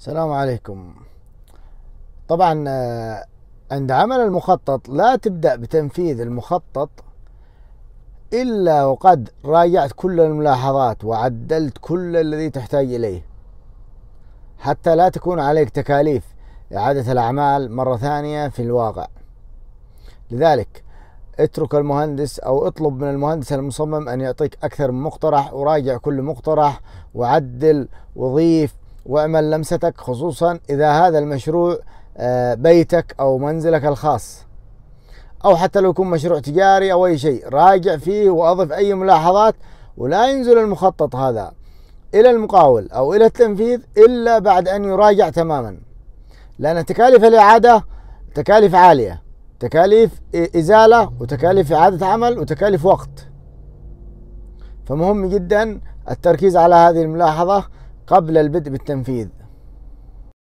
السلام عليكم طبعا آه، عند عمل المخطط لا تبدأ بتنفيذ المخطط إلا وقد راجعت كل الملاحظات وعدلت كل الذي تحتاج إليه حتى لا تكون عليك تكاليف إعادة الأعمال مرة ثانية في الواقع لذلك اترك المهندس أو اطلب من المهندس المصمم أن يعطيك أكثر من مقترح وراجع كل مقترح وعدل وضيف واعمل لمستك خصوصا إذا هذا المشروع آه، بيتك أو منزلك الخاص أو حتى لو يكون مشروع تجاري أو أي شيء راجع فيه وأضف أي ملاحظات ولا ينزل المخطط هذا إلى المقاول أو إلى التنفيذ إلا بعد أن يراجع تماما لأن تكاليف الإعادة تكاليف عالية تكاليف إزالة وتكاليف إعادة عمل وتكاليف وقت فمهم جدا التركيز على هذه الملاحظة قبل البدء بالتنفيذ